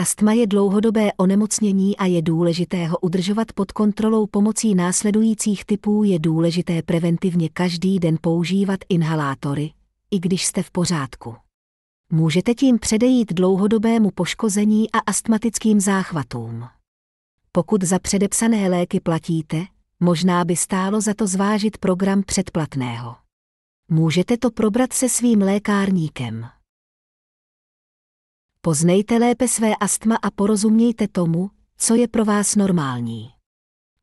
Astma je dlouhodobé onemocnění a je důležité ho udržovat pod kontrolou pomocí následujících typů. Je důležité preventivně každý den používat inhalátory, i když jste v pořádku. Můžete tím předejít dlouhodobému poškození a astmatickým záchvatům. Pokud za předepsané léky platíte, možná by stálo za to zvážit program předplatného. Můžete to probrat se svým lékárníkem. Poznejte lépe své astma a porozumějte tomu, co je pro vás normální.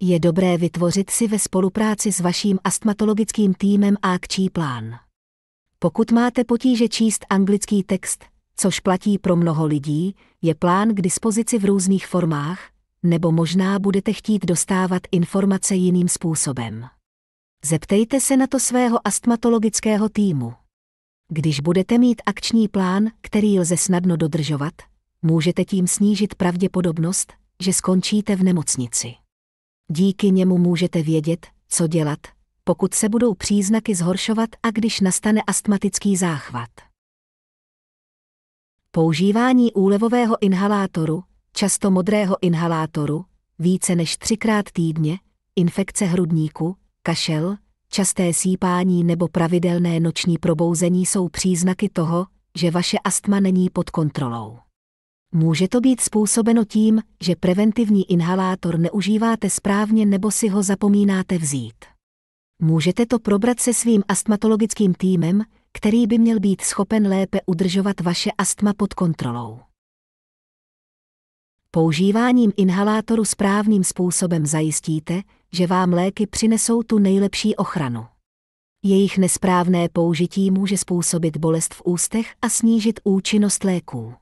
Je dobré vytvořit si ve spolupráci s vaším astmatologickým týmem akční plán. Pokud máte potíže číst anglický text, což platí pro mnoho lidí, je plán k dispozici v různých formách, nebo možná budete chtít dostávat informace jiným způsobem. Zeptejte se na to svého astmatologického týmu. Když budete mít akční plán, který lze snadno dodržovat, můžete tím snížit pravděpodobnost, že skončíte v nemocnici. Díky němu můžete vědět, co dělat, pokud se budou příznaky zhoršovat a když nastane astmatický záchvat. Používání úlevového inhalátoru, často modrého inhalátoru, více než třikrát týdně, infekce hrudníku, kašel, časté sípání nebo pravidelné noční probouzení jsou příznaky toho, že vaše astma není pod kontrolou. Může to být způsobeno tím, že preventivní inhalátor neužíváte správně nebo si ho zapomínáte vzít. Můžete to probrat se svým astmatologickým týmem, který by měl být schopen lépe udržovat vaše astma pod kontrolou. Používáním inhalátoru správným způsobem zajistíte, že vám léky přinesou tu nejlepší ochranu. Jejich nesprávné použití může způsobit bolest v ústech a snížit účinnost léků.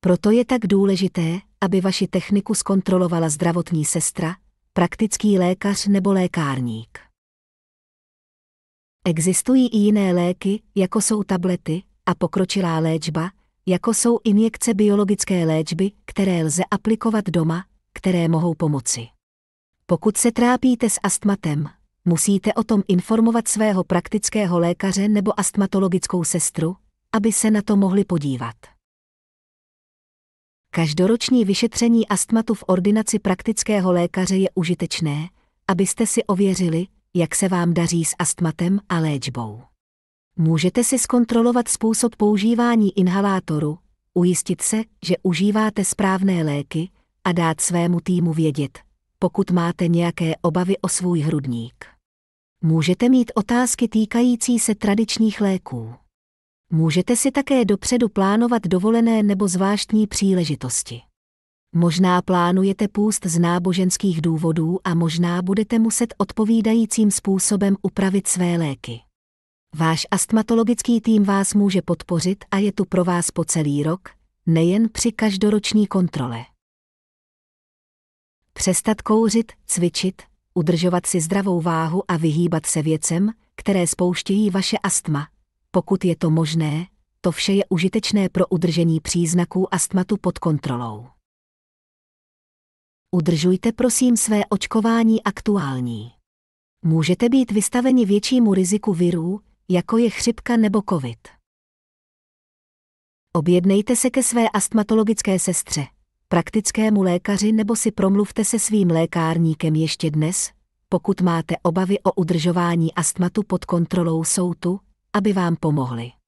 Proto je tak důležité, aby vaši techniku zkontrolovala zdravotní sestra, praktický lékař nebo lékárník. Existují i jiné léky, jako jsou tablety a pokročilá léčba, jako jsou injekce biologické léčby, které lze aplikovat doma, které mohou pomoci. Pokud se trápíte s astmatem, musíte o tom informovat svého praktického lékaře nebo astmatologickou sestru, aby se na to mohli podívat. Každoroční vyšetření astmatu v ordinaci praktického lékaře je užitečné, abyste si ověřili, jak se vám daří s astmatem a léčbou. Můžete si zkontrolovat způsob používání inhalátoru, ujistit se, že užíváte správné léky a dát svému týmu vědět, pokud máte nějaké obavy o svůj hrudník. Můžete mít otázky týkající se tradičních léků. Můžete si také dopředu plánovat dovolené nebo zvláštní příležitosti. Možná plánujete půst z náboženských důvodů a možná budete muset odpovídajícím způsobem upravit své léky. Váš astmatologický tým vás může podpořit a je tu pro vás po celý rok, nejen při každoroční kontrole přestat kouřit, cvičit, udržovat si zdravou váhu a vyhýbat se věcem, které spouštějí vaše astma. Pokud je to možné, to vše je užitečné pro udržení příznaků astmatu pod kontrolou. Udržujte prosím své očkování aktuální. Můžete být vystaveni většímu riziku virů, jako je chřipka nebo COVID. Objednejte se ke své astmatologické sestře praktickému lékaři nebo si promluvte se svým lékárníkem ještě dnes, pokud máte obavy o udržování astmatu pod kontrolou, soutu, aby vám pomohli.